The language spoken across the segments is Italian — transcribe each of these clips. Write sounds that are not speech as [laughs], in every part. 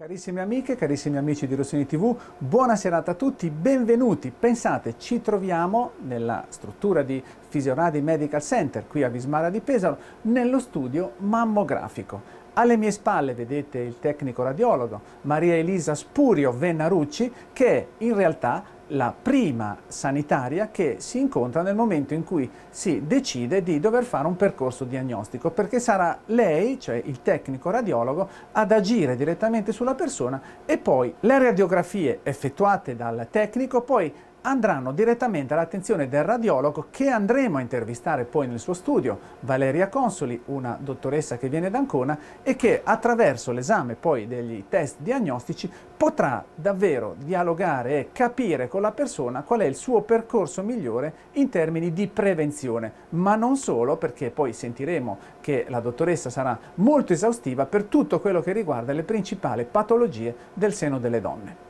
Carissime amiche, carissimi amici di Rossini TV, buona serata a tutti, benvenuti. Pensate, ci troviamo nella struttura di Fisioradio Medical Center, qui a Vismara di Pesaro, nello studio mammografico. Alle mie spalle vedete il tecnico radiologo Maria Elisa Spurio Vennarucci, che è in realtà la prima sanitaria che si incontra nel momento in cui si decide di dover fare un percorso diagnostico, perché sarà lei, cioè il tecnico radiologo, ad agire direttamente sulla persona e poi le radiografie effettuate dal tecnico poi andranno direttamente all'attenzione del radiologo che andremo a intervistare poi nel suo studio, Valeria Consoli, una dottoressa che viene da Ancona e che attraverso l'esame poi degli test diagnostici potrà davvero dialogare e capire con la persona qual è il suo percorso migliore in termini di prevenzione, ma non solo perché poi sentiremo che la dottoressa sarà molto esaustiva per tutto quello che riguarda le principali patologie del seno delle donne.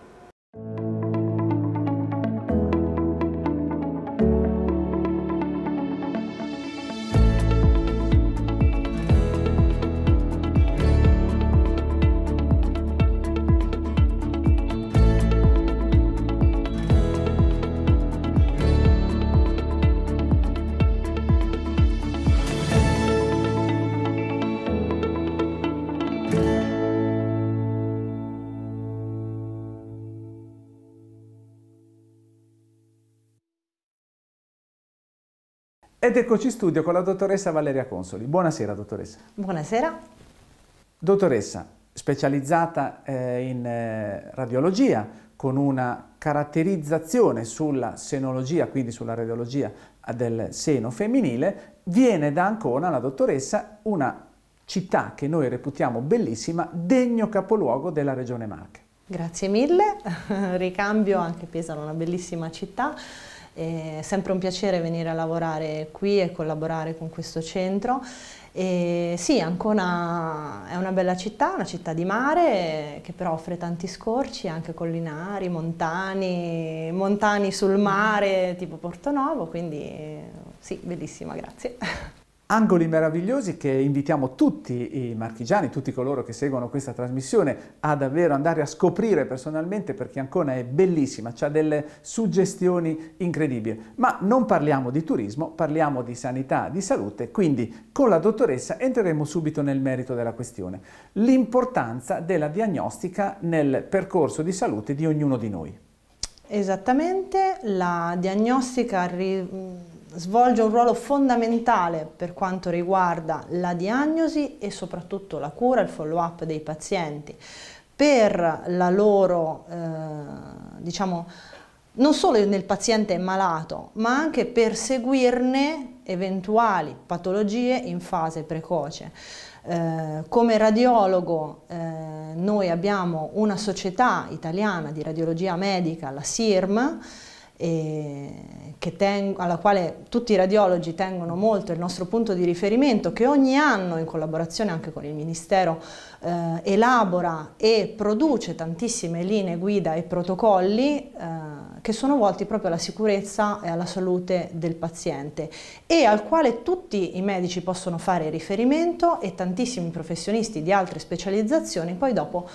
Ed eccoci in studio con la dottoressa Valeria Consoli. Buonasera dottoressa. Buonasera. Dottoressa, specializzata eh, in eh, radiologia, con una caratterizzazione sulla senologia, quindi sulla radiologia del seno femminile, viene da Ancona la dottoressa una città che noi reputiamo bellissima, degno capoluogo della regione Marche. Grazie mille, [laughs] ricambio anche Pesaro, una bellissima città. È sempre un piacere venire a lavorare qui e collaborare con questo centro. E sì, Ancona è una bella città, una città di mare che però offre tanti scorci, anche collinari, montani, montani sul mare tipo Porto Portonovo, quindi sì, bellissima, grazie. [laughs] Angoli meravigliosi che invitiamo tutti i marchigiani, tutti coloro che seguono questa trasmissione a davvero andare a scoprire personalmente perché Ancona è bellissima, ha delle suggestioni incredibili. Ma non parliamo di turismo, parliamo di sanità, di salute, quindi con la dottoressa entreremo subito nel merito della questione. L'importanza della diagnostica nel percorso di salute di ognuno di noi. Esattamente, la diagnostica svolge un ruolo fondamentale per quanto riguarda la diagnosi e soprattutto la cura, il follow up dei pazienti, per la loro, eh, diciamo, non solo nel paziente malato, ma anche per seguirne eventuali patologie in fase precoce. Eh, come radiologo eh, noi abbiamo una società italiana di radiologia medica, la SIRM, tengo, alla quale tutti i radiologi tengono molto, è il nostro punto di riferimento, che ogni anno in collaborazione anche con il Ministero eh, elabora e produce tantissime linee guida e protocolli eh, che sono volti proprio alla sicurezza e alla salute del paziente e al quale tutti i medici possono fare riferimento e tantissimi professionisti di altre specializzazioni poi dopo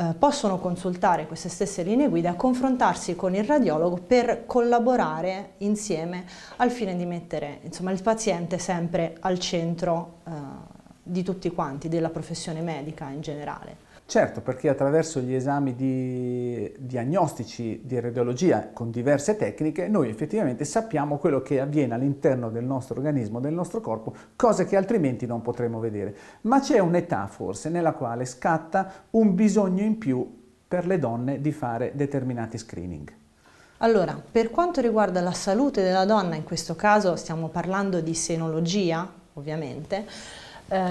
eh, possono consultare queste stesse linee guida, confrontarsi con il radiologo per collaborare insieme al fine di mettere insomma, il paziente sempre al centro eh, di tutti quanti, della professione medica in generale. Certo, perché attraverso gli esami di, diagnostici di radiologia con diverse tecniche noi effettivamente sappiamo quello che avviene all'interno del nostro organismo, del nostro corpo, cose che altrimenti non potremmo vedere. Ma c'è un'età forse nella quale scatta un bisogno in più per le donne di fare determinati screening. Allora, per quanto riguarda la salute della donna, in questo caso stiamo parlando di senologia, ovviamente, eh,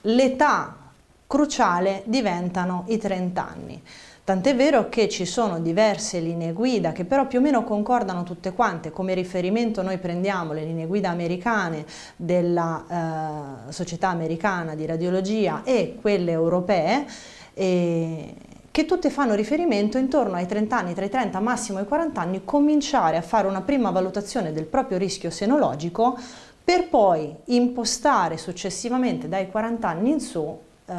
l'età cruciale diventano i 30 anni. Tant'è vero che ci sono diverse linee guida che però più o meno concordano tutte quante, come riferimento noi prendiamo le linee guida americane della eh, Società Americana di Radiologia e quelle europee, e che tutte fanno riferimento intorno ai 30 anni, tra i 30 massimo i 40 anni, cominciare a fare una prima valutazione del proprio rischio senologico per poi impostare successivamente dai 40 anni in su eh,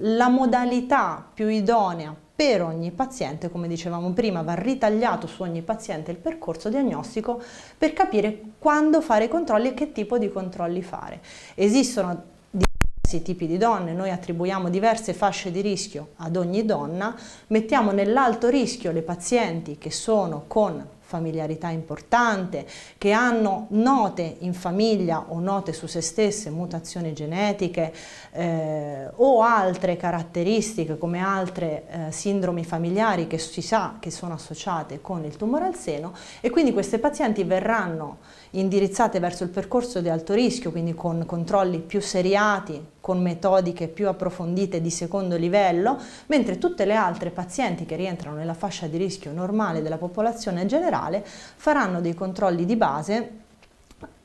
la modalità più idonea per ogni paziente, come dicevamo prima, va ritagliato su ogni paziente il percorso diagnostico per capire quando fare i controlli e che tipo di controlli fare. Esistono diversi tipi di donne, noi attribuiamo diverse fasce di rischio ad ogni donna, mettiamo nell'alto rischio le pazienti che sono con familiarità importante, che hanno note in famiglia o note su se stesse, mutazioni genetiche eh, o altre caratteristiche come altre eh, sindromi familiari che si sa che sono associate con il tumore al seno e quindi queste pazienti verranno indirizzate verso il percorso di alto rischio, quindi con controlli più seriati con metodiche più approfondite di secondo livello, mentre tutte le altre pazienti che rientrano nella fascia di rischio normale della popolazione generale faranno dei controlli di base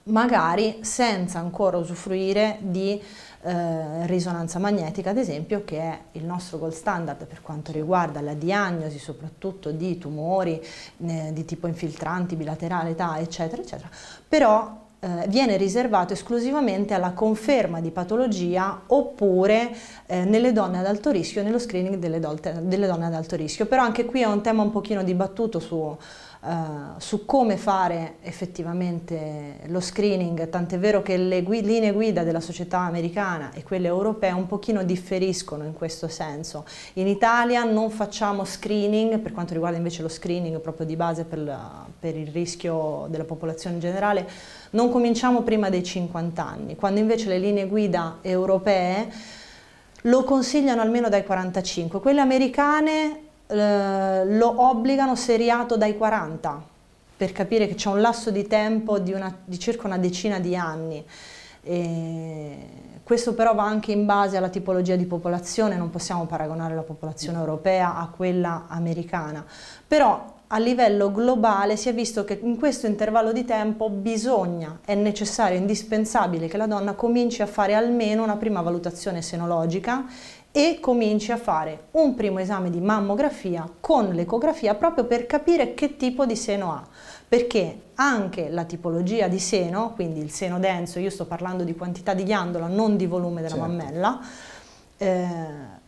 magari senza ancora usufruire di eh, risonanza magnetica, ad esempio, che è il nostro gold standard per quanto riguarda la diagnosi soprattutto di tumori eh, di tipo infiltranti, bilaterale, età, eccetera, eccetera. Però eh, viene riservato esclusivamente alla conferma di patologia oppure eh, nelle donne ad alto rischio, nello screening delle, delle donne ad alto rischio. Però anche qui è un tema un pochino dibattuto su eh, su come fare effettivamente lo screening, tant'è vero che le gui linee guida della società americana e quelle europee un pochino differiscono in questo senso. In Italia non facciamo screening, per quanto riguarda invece lo screening proprio di base per, la, per il rischio della popolazione in generale, non cominciamo prima dei 50 anni, quando invece le linee guida europee lo consigliano almeno dai 45, quelle americane eh, lo obbligano seriato dai 40 per capire che c'è un lasso di tempo di, una, di circa una decina di anni. E questo però va anche in base alla tipologia di popolazione, non possiamo paragonare la popolazione europea a quella americana, però a livello globale si è visto che in questo intervallo di tempo bisogna, è necessario, è indispensabile che la donna cominci a fare almeno una prima valutazione senologica e cominci a fare un primo esame di mammografia con l'ecografia proprio per capire che tipo di seno ha, perché anche la tipologia di seno, quindi il seno denso, io sto parlando di quantità di ghiandola, non di volume della certo. mammella, eh,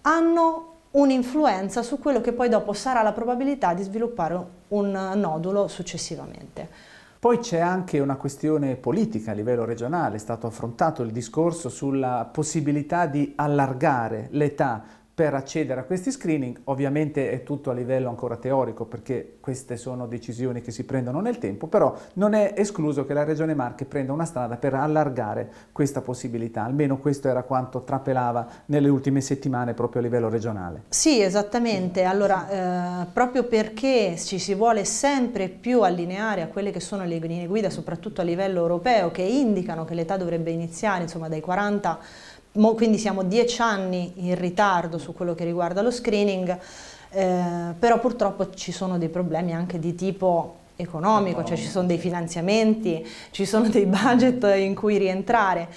hanno un'influenza su quello che poi dopo sarà la probabilità di sviluppare un nodulo successivamente. Poi c'è anche una questione politica a livello regionale, è stato affrontato il discorso sulla possibilità di allargare l'età per accedere a questi screening ovviamente è tutto a livello ancora teorico perché queste sono decisioni che si prendono nel tempo, però non è escluso che la Regione Marche prenda una strada per allargare questa possibilità, almeno questo era quanto trapelava nelle ultime settimane proprio a livello regionale. Sì, esattamente, allora eh, proprio perché ci si vuole sempre più allineare a quelle che sono le linee guida, soprattutto a livello europeo, che indicano che l'età dovrebbe iniziare insomma, dai 40 mo, quindi siamo dieci anni in ritardo su quello che riguarda lo screening, eh, però purtroppo ci sono dei problemi anche di tipo economico, cioè ci sono dei finanziamenti, ci sono dei budget in cui rientrare.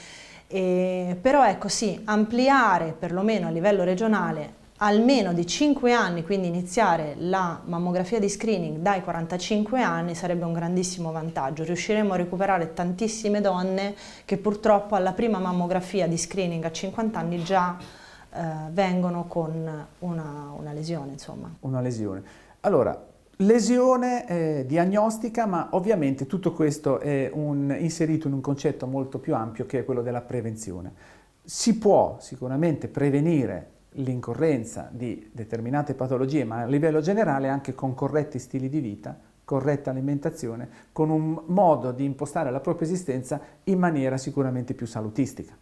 E, però ecco sì, ampliare perlomeno a livello regionale almeno di 5 anni, quindi iniziare la mammografia di screening dai 45 anni sarebbe un grandissimo vantaggio. Riusciremo a recuperare tantissime donne che purtroppo alla prima mammografia di screening a 50 anni già eh, vengono con una, una lesione. Insomma. Una lesione. Allora, Lesione eh, diagnostica, ma ovviamente tutto questo è un, inserito in un concetto molto più ampio che è quello della prevenzione. Si può sicuramente prevenire l'incorrenza di determinate patologie, ma a livello generale anche con corretti stili di vita, corretta alimentazione, con un modo di impostare la propria esistenza in maniera sicuramente più salutistica.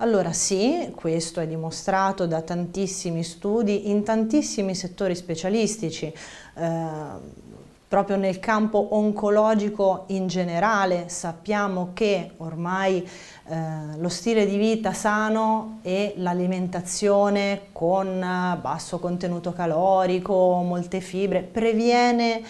Allora sì, questo è dimostrato da tantissimi studi in tantissimi settori specialistici. Eh, proprio nel campo oncologico in generale sappiamo che ormai eh, lo stile di vita sano e l'alimentazione con eh, basso contenuto calorico, molte fibre, previene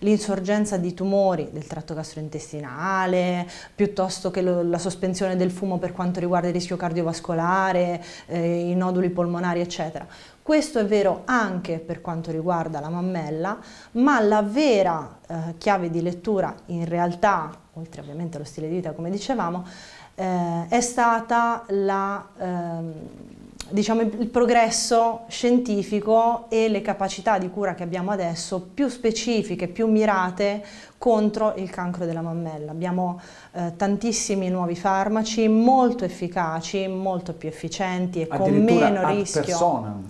l'insorgenza di tumori del tratto gastrointestinale, piuttosto che lo, la sospensione del fumo per quanto riguarda il rischio cardiovascolare, eh, i noduli polmonari, eccetera. Questo è vero anche per quanto riguarda la mammella, ma la vera eh, chiave di lettura in realtà, oltre ovviamente allo stile di vita come dicevamo, eh, è stata la... Ehm, diciamo, il progresso scientifico e le capacità di cura che abbiamo adesso più specifiche, più mirate contro il cancro della mammella. Abbiamo eh, tantissimi nuovi farmaci molto efficaci, molto più efficienti e con meno rischio. Persona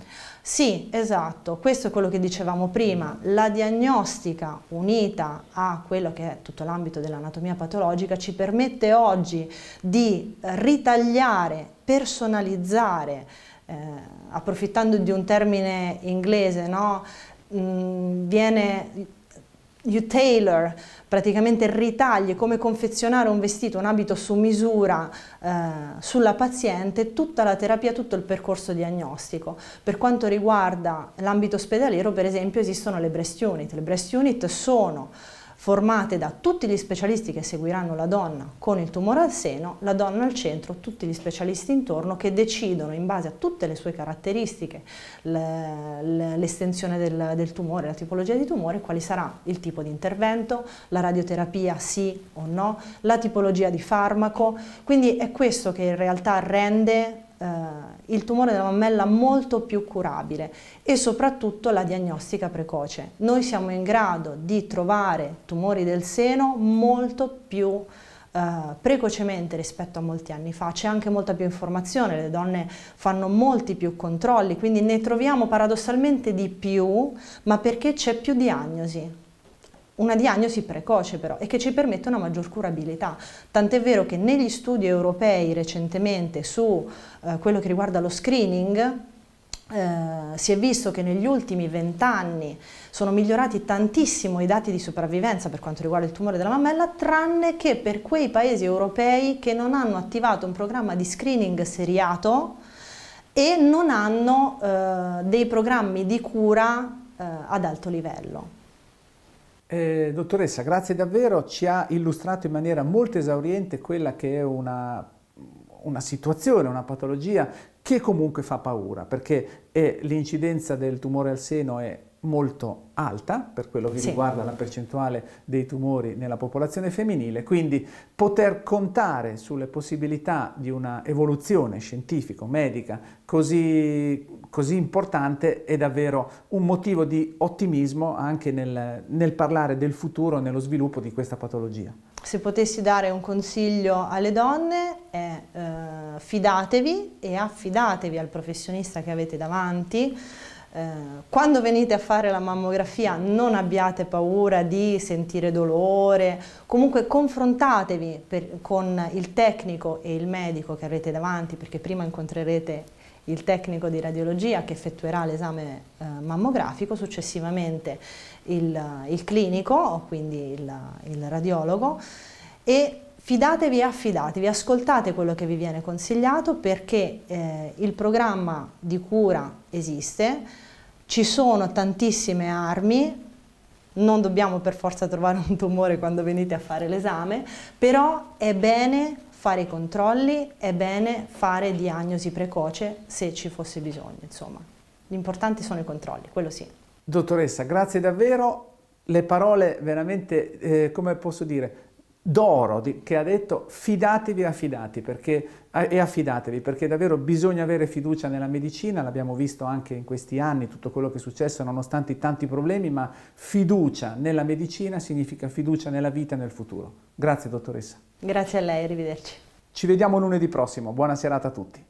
sì, esatto, questo è quello che dicevamo prima, la diagnostica unita a quello che è tutto l'ambito dell'anatomia patologica ci permette oggi di ritagliare, personalizzare, eh, approfittando di un termine inglese, no? Mm, viene you tailor, praticamente ritagli come confezionare un vestito, un abito su misura eh, sulla paziente, tutta la terapia, tutto il percorso diagnostico. Per quanto riguarda l'ambito ospedaliero, per esempio, esistono le breast unit. Le breast unit sono formate da tutti gli specialisti che seguiranno la donna con il tumore al seno, la donna al centro, tutti gli specialisti intorno che decidono in base a tutte le sue caratteristiche, l'estensione del, del, tumore, la tipologia di tumore, quali sarà il tipo di intervento, la radioterapia sì o no, la tipologia di farmaco, quindi è questo che in realtà rende eh, il tumore della mammella molto più curabile e soprattutto la diagnostica precoce. Noi siamo in grado di trovare tumori del seno molto più eh, precocemente rispetto a molti anni fa, c'è anche molta più informazione, le donne fanno molti più controlli, quindi ne troviamo paradossalmente di più, ma perché c'è più diagnosi, una diagnosi precoce però e che ci permette una maggior curabilità. Tant'è vero che negli studi europei recentemente su eh, quello che riguarda lo screening eh, si è visto che negli ultimi vent'anni sono migliorati tantissimo i dati di sopravvivenza per quanto riguarda il tumore della mammella, tranne che per quei paesi europei che non hanno attivato un programma di screening seriato e non hanno eh, dei programmi di cura eh, ad alto livello. Eh, dottoressa, grazie davvero, ci ha illustrato in maniera molto esauriente quella che è una, una situazione, una patologia che comunque fa paura, perché l'incidenza del tumore al seno è molto alta per quello che sì. riguarda la percentuale dei tumori nella popolazione femminile, quindi poter contare sulle possibilità di una evoluzione scientifico-medica così, così, importante è davvero un motivo di ottimismo anche nel, nel parlare del futuro, nello sviluppo di questa patologia. Se potessi dare un consiglio alle donne è eh, fidatevi e affidatevi al professionista che avete davanti, eh, quando venite a fare la mammografia non abbiate paura di sentire dolore, comunque confrontatevi per, con il tecnico e il medico che avete davanti, perché prima incontrerete il tecnico di radiologia che effettuerà l'esame eh, mammografico, successivamente il, eh, il clinico, quindi il, il radiologo, e fidatevi e affidatevi, ascoltate quello che vi viene consigliato perché eh, il programma di cura esiste, ci sono tantissime armi, non dobbiamo per forza trovare un tumore quando venite a fare l'esame, però è bene fare i controlli, è bene fare diagnosi precoce se ci fosse bisogno, insomma. L'importante sono i controlli, quello sì. Dottoressa, grazie davvero. Le parole veramente, eh, come posso dire, d'oro che ha detto fidatevi e affidati perché, e affidatevi perché davvero bisogna avere fiducia nella medicina, l'abbiamo visto anche in questi anni, tutto quello che è successo nonostante i tanti problemi, ma fiducia nella medicina significa fiducia nella vita e nel futuro. Grazie dottoressa. Grazie a lei, arrivederci. Ci vediamo lunedì prossimo, buona serata a tutti.